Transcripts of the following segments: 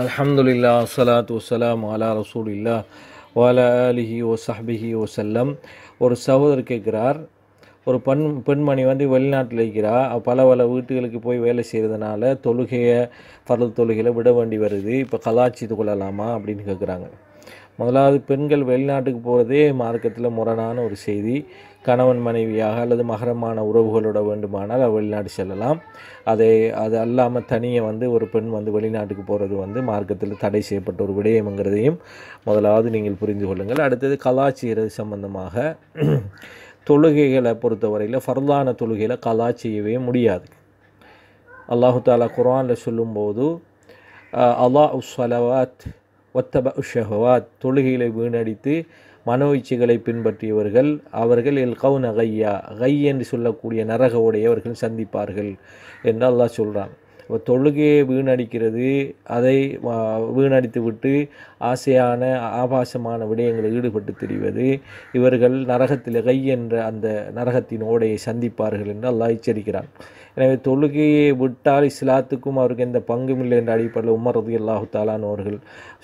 அலமதுல்லா சலாத் வசலாம் அலா ரசூல் இல்லா அலிஹி ஓ சஹ்பிஹி ஓ செல்லம் ஒரு சகோதரர் கேட்குறார் ஒரு பெண் பெண்மணி வந்து வெளிநாட்டில் இருக்கிறா பல பல வீட்டுகளுக்கு போய் வேலை செய்கிறதுனால தொழுகையை பரல் தொழுகையில் விட வேண்டி வருது இப்போ கலாச்சித்து கொள்ளலாமா அப்படின்னு கேட்குறாங்க முதலாவது பெண்கள் வெளிநாட்டுக்கு போகிறதே மார்க்கத்தில் முரணான ஒரு செய்தி கணவன் மனைவியாக அல்லது மகரமான உறவுகளோட வேண்டுமானால் வெளிநாடு செல்லலாம் அதை அது அல்லாமல் தனியை வந்து ஒரு பெண் வந்து வெளிநாட்டுக்கு போகிறது வந்து மார்க்கத்தில் தடை செய்யப்பட்ட ஒரு விடயம்ங்கிறதையும் முதலாவது நீங்கள் புரிந்து கொள்ளுங்கள் அடுத்தது கலாச்சார சம்பந்தமாக தொழுகைகளை பொறுத்தவரையில் ஃபர்தான தொழுகையில் கலா செய்யவே முடியாது அல்லாஹு தாலா குரானில் சொல்லும்போது அலா உஸ்வலவாத் ஒத்தப ஷஹவாத் தொழுகைகளை வீணடித்து மனோ பின்பற்றியவர்கள் அவர்கள் எல் கவுன கையா கை என்று சொல்லக்கூடிய நரக உடையவர்கள் சந்திப்பார்கள் என்று அல்லாஹ் சொல்கிறான் தொழுகையை வீணடிக்கிறது அதை வீணடித்து விட்டு ஆசையான ஆபாசமான விடயங்களில் ஈடுபட்டு தெரிவது இவர்கள் நரகத்தில் கை என்ற அந்த நரகத்தின் ஓடையை சந்திப்பார்கள் என்று அல்லாஹ் எச்சரிக்கிறான் எனவே தொழுகையை விட்டால் இஸ்லாத்துக்கும் அவருக்கு எந்த பங்கும் இல்லை என்ற அடிப்படையில் உமர் ரதி அல்லாஹு தாலானவர்கள்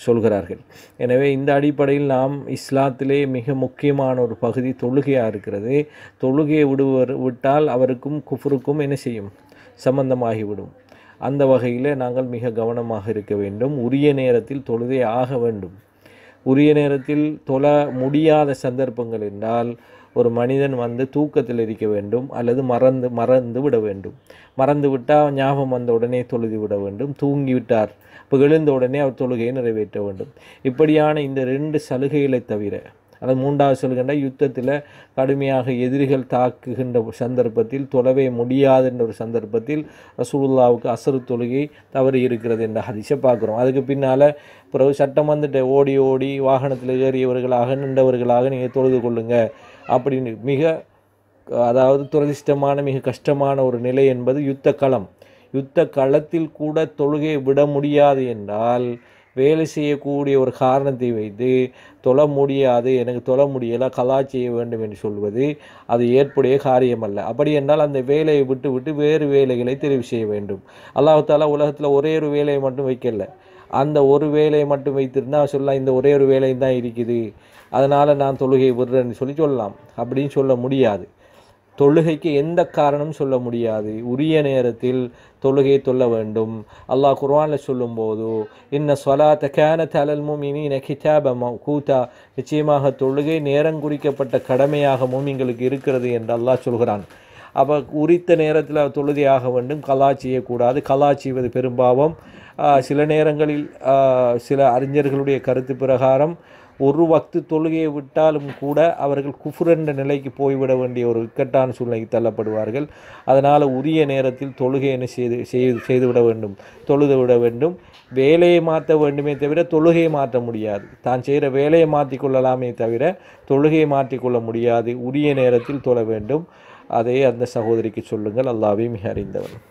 சொல்கிறார்கள் எனவே இந்த அடிப்படையில் நாம் இஸ்லாத்திலே மிக முக்கியமான ஒரு பகுதி தொழுகையாக இருக்கிறது தொழுகையை விடுவர் விட்டால் அவருக்கும் குஃபருக்கும் என்ன செய்யும் சம்பந்தமாகிவிடும் அந்த வகையில் நாங்கள் மிக கவனமாக இருக்க வேண்டும் உரிய நேரத்தில் தொழுதே ஆக வேண்டும் உரிய நேரத்தில் தொழ முடியாத சந்தர்ப்பங்கள் என்றால் ஒரு மனிதன் வந்து தூக்கத்தில் இருக்க வேண்டும் அல்லது மறந்து மறந்து விட வேண்டும் மறந்து விட்டால் ஞாபகம் வந்த உடனே தொழுதி விட வேண்டும் தூங்கிவிட்டார் இப்போ எழுந்த உடனே அவர் தொழுகையை நிறைவேற்ற வேண்டும் இப்படியான இந்த ரெண்டு சலுகைகளை தவிர அதாவது மூன்றாவது சொல்கின்ற யுத்தத்தில் கடுமையாக எதிரிகள் தாக்குகின்ற சந்தர்ப்பத்தில் தொலைவே முடியாது என்ற ஒரு சந்தர்ப்பத்தில் ரசூல்லாவுக்கு அசரு தொழுகை தவறி இருக்கிறது என்ற ஹதிசை பார்க்குறோம் அதுக்கு பின்னால் பிறகு சட்டம் வந்துட்டு ஓடி ஓடி வாகனத்தில் ஏறியவர்களாக நின்றவர்களாக நீங்கள் தொழுது கொள்ளுங்கள் அப்படின்னு மிக அதாவது துரதிஷ்டமான மிக கஷ்டமான ஒரு நிலை என்பது யுத்த களம் யுத்த களத்தில் கூட தொழுகையை விட முடியாது என்றால் வேலை செய்யக்கூடிய ஒரு காரணத்தை வைத்து தொழ முடியாது எனக்கு தொழ முடியலை கலா செய்ய வேண்டும் என்று சொல்வது அது ஏற்புடைய அல்ல அப்படி என்றால் அந்த வேலையை விட்டு விட்டு வேறு வேலைகளை தெரிவு செய்ய வேண்டும் அல்லாஹால உலகத்தில் ஒரே ஒரு வேலையை மட்டும் வைக்கல அந்த ஒரு வேலையை மட்டும் வைத்திருந்தால் சொல்லலாம் இந்த ஒரே ஒரு வேலையும் தான் இருக்குது அதனால் நான் தொழுகை விடுறேன்னு சொல்லி சொல்லலாம் அப்படின்னு சொல்ல முடியாது தொழுகைக்கு எந்த காரணம் சொல்ல முடியாது உரிய நேரத்தில் தொழுகை தொல்ல வேண்டும் அல்லாஹ் குர்வானில் சொல்லும்போது இன்ன சொலாத்த கேன தலல்மும் இனி நகிதாபம் கூத்தா நிச்சயமாக தொழுகை நேரம் குறிக்கப்பட்ட கடமையாகவும் எங்களுக்கு இருக்கிறது என்று அல்லாஹ் சொல்கிறான் அப்போ உரித்த நேரத்தில் தொழுகையாக வேண்டும் கலா செய்யக்கூடாது கலா செய்வது பெரும்பாவம் சில நேரங்களில் சில அறிஞர்களுடைய கருத்து பிரகாரம் ஒரு வக்து தொழுகையை விட்டாலும் கூட அவர்கள் குஃபுரண்ட நிலைக்கு போய்விட வேண்டிய ஒரு இக்கட்டான சூழ்நிலைக்கு தள்ளப்படுவார்கள் அதனால் உரிய நேரத்தில் தொழுகை செய்து செய்து செய்துவிட வேண்டும் தொழுது விட வேண்டும் வேலையை மாற்ற வேண்டுமே தவிர தொழுகையை மாற்ற முடியாது தான் செய்கிற வேலையை மாற்றிக்கொள்ளலாமே தவிர தொழுகையை மாற்றிக்கொள்ள முடியாது உரிய நேரத்தில் தொழ வேண்டும் அதை அந்த சகோதரிக்கு சொல்லுங்கள் அல்லாவே மிக அறிந்தவன்